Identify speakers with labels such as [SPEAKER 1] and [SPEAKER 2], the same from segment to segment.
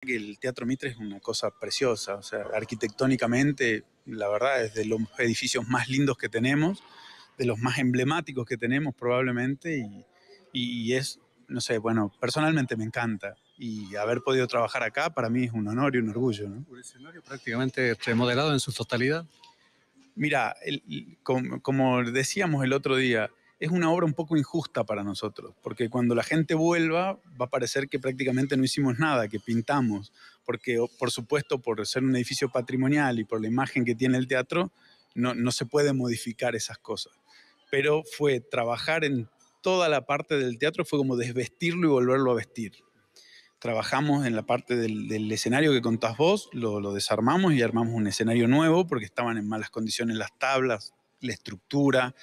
[SPEAKER 1] que el Teatro Mitre es una cosa preciosa, o sea, arquitectónicamente, la verdad, es de los edificios más lindos que tenemos, de los más emblemáticos que tenemos probablemente, y, es, no sé, bueno, personalmente me encanta. Y haber podido trabajar acá para mí es un honor y un orgullo. ¿no? Un escenario prácticamente remodelado en su totalidad. Mira, como decíamos el otro día, es una obra un poco injusta para nosotros, porque cuando la gente vuelva va a parecer que prácticamente no hicimos nada, que pintamos, porque por supuesto por ser un edificio patrimonial y por la imagen que tiene el teatro, no, se puede modificar esas cosas. Pero fue trabajar en toda la parte del teatro, fue como desvestirlo y volverlo a vestir trabajamos en la parte del, escenario que contás vos, lo, desarmamos y armamos un escenario nuevo porque estaban en malas condiciones las tablas, la estructura,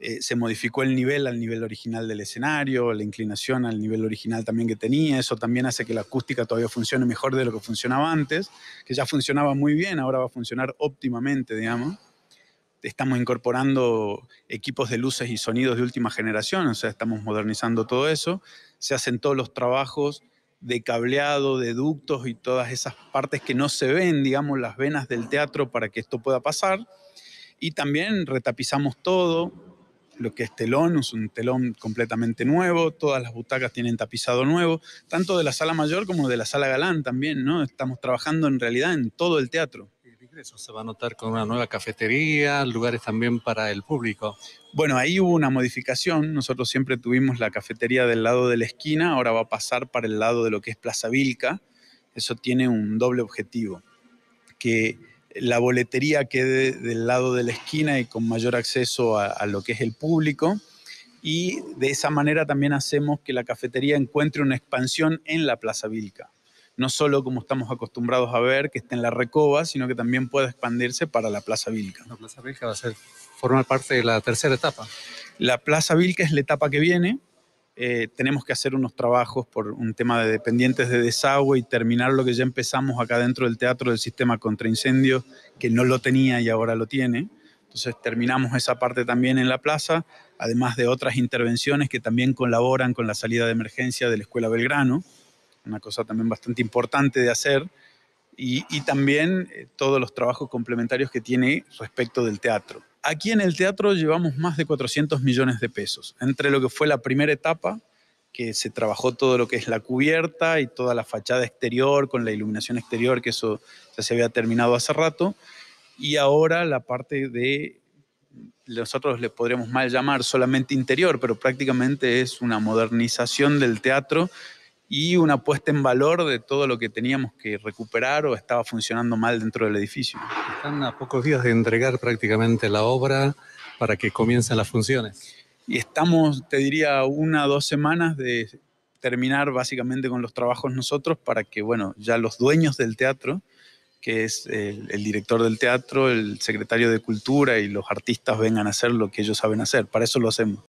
[SPEAKER 1] eh, se modificó el nivel al nivel original del escenario, la inclinación al nivel original también que tenía, eso también hace que la acústica todavía funcione mejor de lo que funcionaba antes, que ya funcionaba muy bien, ahora va a funcionar óptimamente, digamos. Estamos incorporando equipos de luces y sonidos de última generación, o sea, estamos modernizando todo eso, se hacen todos los trabajos de cableado, de ductos y todas esas partes que no se ven, digamos, las venas del teatro para que esto pueda pasar. Y también retapizamos todo, lo que es telón, es un telón completamente nuevo, todas las butacas tienen tapizado nuevo, tanto de la sala mayor como de la sala galán también, ¿no? Estamos trabajando en realidad en todo el teatro. Eso se va a notar con una nueva cafetería, lugares también para el público. Bueno, ahí hubo una modificación. Nosotros siempre tuvimos la cafetería del lado de la esquina, ahora va a pasar para el lado de lo que es Plaza Vilca. Eso tiene un doble objetivo, que la boletería quede del lado de la esquina y con mayor acceso a, lo que es el público. Y de esa manera también hacemos que la cafetería encuentre una expansión en la Plaza Vilca. No solo como estamos acostumbrados a ver, que está en la Recoba, sino que también pueda expandirse para la Plaza Vilca. La Plaza Vilca va a formar parte de la tercera etapa. La Plaza Vilca es la etapa que viene, eh, tenemos que hacer unos trabajos por un tema de dependientes de desagüe y terminar lo que ya empezamos acá dentro del teatro del sistema contra incendios, que no lo tenía y ahora lo tiene. Entonces terminamos esa parte también en la plaza, además de otras intervenciones que también colaboran con la salida de emergencia de la Escuela Belgrano, una cosa también bastante importante de hacer, y, también eh, todos los trabajos complementarios que tiene respecto del teatro. Aquí en el teatro llevamos más de 400 millones de pesos, entre lo que fue la primera etapa, que se trabajó todo lo que es la cubierta y toda la fachada exterior con la iluminación exterior, que eso ya se había terminado hace rato, y ahora la parte de, nosotros le podríamos mal llamar solamente interior, pero prácticamente es una modernización del teatro y una puesta en valor de todo lo que teníamos que recuperar o estaba funcionando mal dentro del edificio. Están a pocos días de entregar prácticamente la obra para que comiencen las funciones. Y estamos, te diría, una o dos semanas de terminar básicamente con los trabajos nosotros para que, bueno, ya los dueños del teatro, que es el, director del teatro, el secretario de cultura y los artistas vengan a hacer lo que ellos saben hacer. Para eso lo hacemos.